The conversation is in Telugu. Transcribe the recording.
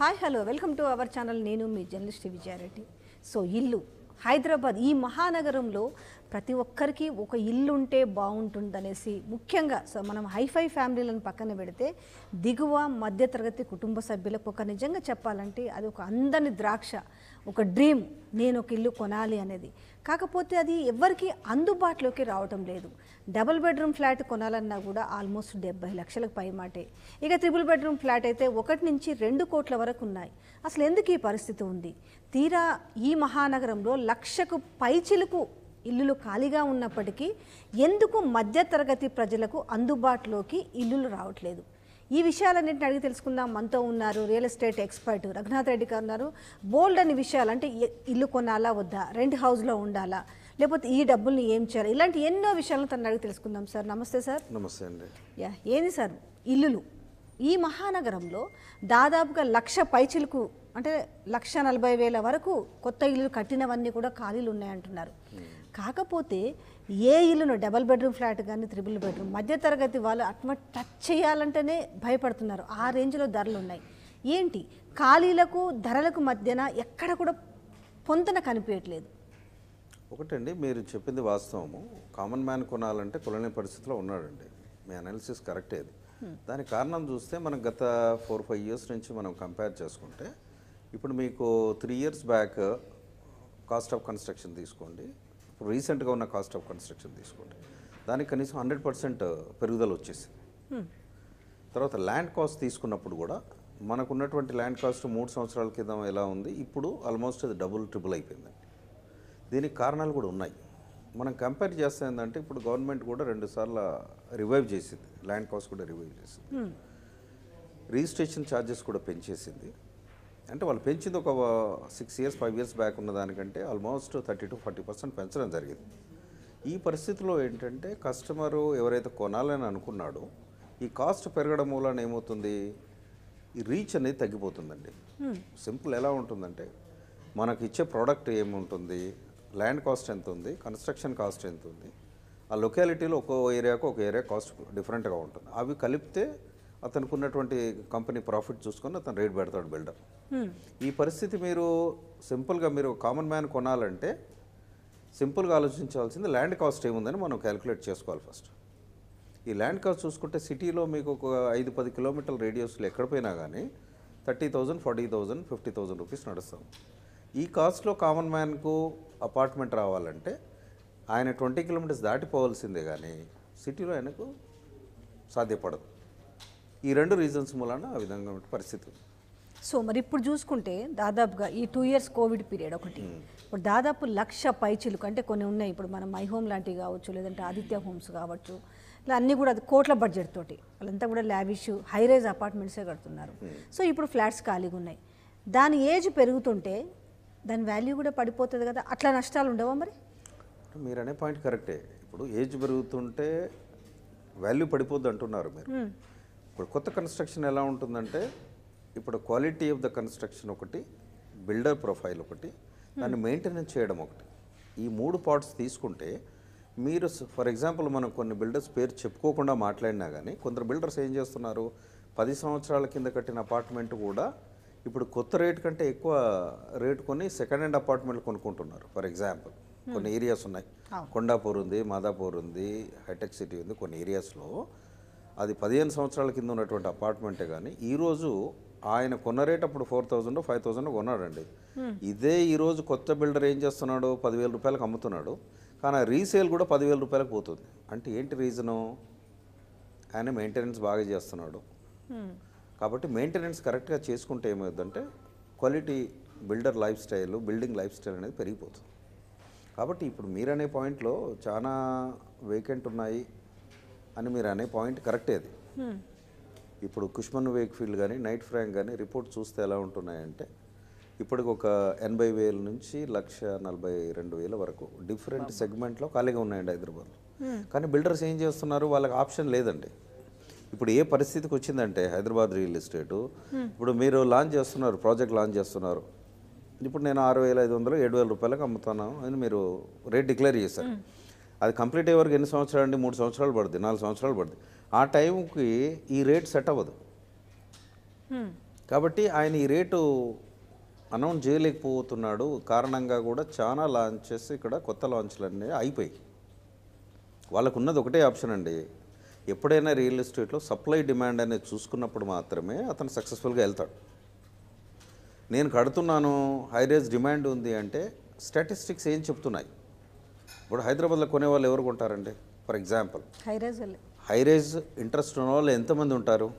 Hi hello welcome to our channel నేను మీ జర్నలిస్ట్ విజయారెడ్డి సో ఇల్లు హైదరాబాద్ ఈ మహానగరంలో ప్రతి ఒక్కరికి ఒక ఇల్లు ఉంటే బాగుంటుందనేసి ముఖ్యంగా సో మనం హైఫై ఫ్యామిలీలను పక్కన పెడితే దిగువ మధ్యతరగతి కుటుంబ సభ్యులకు ఒక నిజంగా చెప్పాలంటే అది ఒక అందని ద్రాక్ష ఒక డ్రీమ్ నేను ఒక ఇల్లు కొనాలి అనేది కాకపోతే అది ఎవరికి అందుబాటులోకి రావటం లేదు డబుల్ బెడ్రూమ్ ఫ్లాట్ కొనాలన్నా కూడా ఆల్మోస్ట్ డెబ్బై లక్షలకు పై మాటే ఇక త్రిబుల్ బెడ్రూమ్ ఫ్లాట్ అయితే ఒకటి నుంచి రెండు కోట్ల వరకు ఉన్నాయి అసలు ఎందుకు ఈ పరిస్థితి ఉంది తీరా ఈ మహానగరంలో లక్షకు పైచిలుకు ఇల్లులు ఖాళీగా ఉన్నప్పటికీ ఎందుకు మధ్యతరగతి ప్రజలకు అందుబాటులోకి ఇల్లులు రావట్లేదు ఈ విషయాలన్నింటిని అడిగి తెలుసుకుందాం మనతో ఉన్నారు real estate expert Raghunath Reddy గారు ఉన్నారు బోల్డ్ అనే విషయాలు అంటే ఇల్లు కొనాలా వద్దా రెంట్ హౌస్లో ఉండాలా లేకపోతే ఈ డబ్బుల్ని ఏం చేయాలి ఇలాంటి ఎన్నో విషయాలను తను అడిగి తెలుసుకుందాం సార్ నమస్తే సార్ నమస్తే అండి యా ఏంది సార్ ఇల్లులు ఈ మహానగరంలో దాదాపుగా లక్ష పైచిలకు అంటే లక్ష నలభై వేల వరకు కొత్త ఇల్లు కట్టినవన్నీ కూడా ఖాళీలు ఉన్నాయంటున్నారు కాకపోతే ఏ ఇల్లును డబల్ బెడ్రూమ్ ఫ్లాట్ కానీ త్రిబుల్ బెడ్రూమ్ మధ్యతరగతి వాళ్ళు అట్మ టచ్ చేయాలంటేనే భయపడుతున్నారు ఆ రేంజ్లో ధరలు ఉన్నాయి ఏంటి ఖాళీలకు ధరలకు మధ్యన ఎక్కడ కూడా పొంతన కనిపించట్లేదు ఒకటండి మీరు చెప్పింది వాస్తవము కామన్ మ్యాన్ కొనాలంటే కొనలేని పరిస్థితిలో ఉన్నాడండి మీ అనాలిసిస్ కరెక్ట్ ఏది దానికి కారణం చూస్తే మనం గత ఫోర్ ఫైవ్ ఇయర్స్ నుంచి మనం కంపేర్ చేసుకుంటే ఇప్పుడు మీకు three years back cost of construction తీసుకోండి ఇప్పుడు రీసెంట్గా ఉన్న కాస్ట్ ఆఫ్ కన్స్ట్రక్షన్ తీసుకుంటే దానికి కనీసం హండ్రెడ్ పర్సెంట్ పెరుగుదల వచ్చేసింది తర్వాత ల్యాండ్ కాస్ట్ తీసుకున్నప్పుడు కూడా మనకు ఉన్నటువంటి ల్యాండ్ కాస్ట్ మూడు సంవత్సరాల క్రితం ఎలా ఉంది ఇప్పుడు ఆల్మోస్ట్ అది డబుల్ ట్రిపుల్ అయిపోయిందండి దీనికి కారణాలు కూడా ఉన్నాయి మనం కంపేర్ చేస్తే ఏంటంటే ఇప్పుడు గవర్నమెంట్ కూడా రెండు సార్లు రివైవ్ చేసింది ల్యాండ్ కాస్ట్ కూడా రివైవ్ చేసింది రిజిస్ట్రేషన్ ఛార్జెస్ కూడా పెంచేసింది అంటే వాళ్ళు పెంచింది ఒక six years five years back ఉన్న దానికంటే almost thirty to forty percent పెంచడం జరిగింది ఈ పరిస్థితిలో ఏంటంటే కస్టమరు ఎవరైతే కొనాలని అనుకున్నాడో ఈ కాస్ట్ పెరగడం మూలన ఏమవుతుంది ఈ రీచ్ అనేది తగ్గిపోతుందండి సింపుల్ hmm. ఎలా ఉంటుందంటే మనకి ఇచ్చే ప్రోడక్ట్ ఏముంటుంది ల్యాండ్ కాస్ట్ ఎంత ఉంది కన్స్ట్రక్షన్ కాస్ట్ ఎంత ఉంది ఆ లొకాలిటీలో ఒక్కో ఏరియాకు ఒక ఏరియా కాస్ట్ డిఫరెంట్గా ఉంటుంది అవి కలిపితే అతనికి ఉన్నటువంటి కంపెనీ ప్రాఫిట్ చూసుకొని అతను రేట్ పెడతాడు బిల్డర్ ఈ పరిస్థితి మీరు సింపుల్గా మీరు కామన్ మ్యాన్ కొనాలంటే సింపుల్గా ఆలోచించాల్సింది ల్యాండ్ కాస్ట్ ఏముందని మనం క్యాలిక్యులేట్ చేసుకోవాలి ఫస్ట్ ఈ ల్యాండ్ కాస్ట్ చూసుకుంటే సిటీలో మీకు ఒక ఐదు పది కిలోమీటర్ల రేడియస్లో ఎక్కడ పోయినా కానీ thirty thousand forty thousand fifty thousand rupees నడుస్తాం ఈ కాస్ట్లో కామన్ మ్యాన్కు అపార్ట్మెంట్ రావాలంటే ఆయన ట్వంటీ కిలోమీటర్స్ దాటిపోవాల్సిందే కానీ సిటీలో ఆయనకు సాధ్యపడదు ఈ రెండు రీజన్స్ మూలాన ఆ విధంగా పరిస్థితి ఉంది సో మరి ఇప్పుడు చూసుకుంటే దాదాపుగా ఈ టూ ఇయర్స్ కోవిడ్ పీరియడ్ ఒకటి hmm. ఇప్పుడు దాదాపు లక్ష పైచిలుకు అంటే కొన్ని ఉన్నాయి ఇప్పుడు మనం మై హోమ్ లాంటివి కావచ్చు లేదంటే ఆదిత్య హోమ్స్ కావచ్చు ఇలా అన్నీ కూడా అది కోట్ల బడ్జెట్ తోటి వాళ్ళంతా కూడా లావిష్ హై రేజ్ అపార్ట్మెంట్సే కడుతున్నారు hmm. సో ఇప్పుడు ఫ్లాట్స్ ఖాళీగా ఉన్నాయి దాని ఏజ్ పెరుగుతుంటే దాని వాల్యూ కూడా పడిపోతుంది కదా అట్లా నష్టాలు ఉండవా మరి మీరు అనే పాయింట్ కరెక్టే ఇప్పుడు ఏజ్ పెరుగుతుంటే వాల్యూ పడిపోద్ది అంటున్నారు మీరు hmm. ఇప్పుడు కొత్త కన్స్ట్రక్షన్ ఎలా ఉంటుందంటే ఇప్పుడు క్వాలిటీ ఆఫ్ ద కన్స్ట్రక్షన్ ఒకటి బిల్డర్ ప్రొఫైల్ ఒకటి దాన్ని hmm. మెయింటెనెన్స్ చేయడం ఒకటి ఈ మూడు పార్ట్స్ తీసుకుంటే మీరు ఫర్ ఎగ్జాంపుల్ మనం కొన్ని బిల్డర్స్ పేరు చెప్పుకోకుండా మాట్లాడినా కానీ కొందరు బిల్డర్స్ ఏం చేస్తున్నారు పది సంవత్సరాల కింద కట్టిన అపార్ట్మెంట్ కూడా ఇప్పుడు కొత్త రేట్ కంటే ఎక్కువ రేట్ కొని సెకండ్ హ్యాండ్ అపార్ట్మెంట్లు కొనుక్కుంటున్నారు ఫర్ ఎగ్జాంపుల్ hmm. కొన్ని ఏరియాస్ ఉన్నాయి కొండాపూర్ ఉంది మాదాపూర్ ఉంది హైటెక్ సిటీ ఉంది కొన్ని ఏరియాస్లో అది పదిహేను సంవత్సరాల కింద ఉన్నటువంటి అపార్ట్మెంటే కానీ ఈరోజు ఆయన కొన్న రేట్ అప్పుడు ఫోర్ థౌజండ్ ఫైవ్ థౌజండ్ కొన్నాడండి ఇదే ఈరోజు కొత్త బిల్డర్ ఏం చేస్తున్నాడు పదివేల రూపాయలకు అమ్ముతున్నాడు కానీ ఆ రీసేల్ కూడా పదివేల రూపాయలకు పోతుంది అంటే ఏంటి రీజను ఆయన మెయింటెనెన్స్ బాగా చేస్తున్నాడు కాబట్టి మెయింటెనెన్స్ కరెక్ట్గా చేసుకుంటే ఏమవుతుందంటే quality builder lifestyle building lifestyle అనేది పెరిగిపోతుంది కాబట్టి ఇప్పుడు మీరనే పాయింట్లో చాలా వేకెంట్ ఉన్నాయి అని మీరు అనే పాయింట్ కరెక్టే అది ఇప్పుడు కుష్మన్ వేక్ఫీల్డ్ కానీ నైట్ ఫ్రాంక్ కానీ రిపోర్ట్ చూస్తే ఎలా ఉంటున్నాయంటే ఇప్పటికి ఒక ఎనభై వేల నుంచి లక్ష నలభై రెండు వేల వరకు డిఫరెంట్ సెగ్మెంట్లో ఖాళీగా ఉన్నాయండి హైదరాబాద్లో కానీ బిల్డర్స్ ఏం చేస్తున్నారు వాళ్ళకి ఆప్షన్ లేదండి ఇప్పుడు ఏ పరిస్థితికి వచ్చిందంటే హైదరాబాద్ రియల్ ఎస్టేటు ఇప్పుడు మీరు లాంచ్ చేస్తున్నారు ప్రాజెక్ట్ లాంచ్ చేస్తున్నారు ఇప్పుడు నేను ఆరు వేల ఐదు వందలు ఏడు వేల రూపాయలకు అమ్ముతాను అని మీరు రేట్ డిక్లేర్ చేశారు అది కంప్లీట్ అయ్యే వరకు ఎన్ని సంవత్సరాలు అండి మూడు సంవత్సరాలు పడుతుంది నాలుగు సంవత్సరాలు పడుతుంది ఆ టైంకి ఈ రేట్ సెట్ అవ్వదు కాబట్టి ఆయన ఈ రేటు అనౌన్స్ చేయలేకపోతున్నాడు కారణంగా కూడా చాలా లాంచెస్ ఇక్కడ కొత్త లాంచ్లు అన్నీ అయిపోయాయి వాళ్ళకున్నది ఒకటే ఆప్షన్ అండి ఎప్పుడైనా రియల్ ఎస్టేట్లో సప్లై డిమాండ్ అనేది చూసుకున్నప్పుడు మాత్రమే అతను సక్సెస్ఫుల్గా వెళ్తాడు నేను కడుతున్నాను హైరేజ్ డిమాండ్ ఉంది అంటే స్టాటిస్టిక్స్ ఏం చెప్తున్నాయి ఇప్పుడు హైదరాబాద్లో కొనేవాళ్ళు ఎవరు కొంటారండి ఫర్ ఎగ్జాంపుల్ హైరేజ్ హైరేజ్ ఇంట్రెస్ట్ ఉన్న వాళ్ళు ఎంతమంది ఉంటారు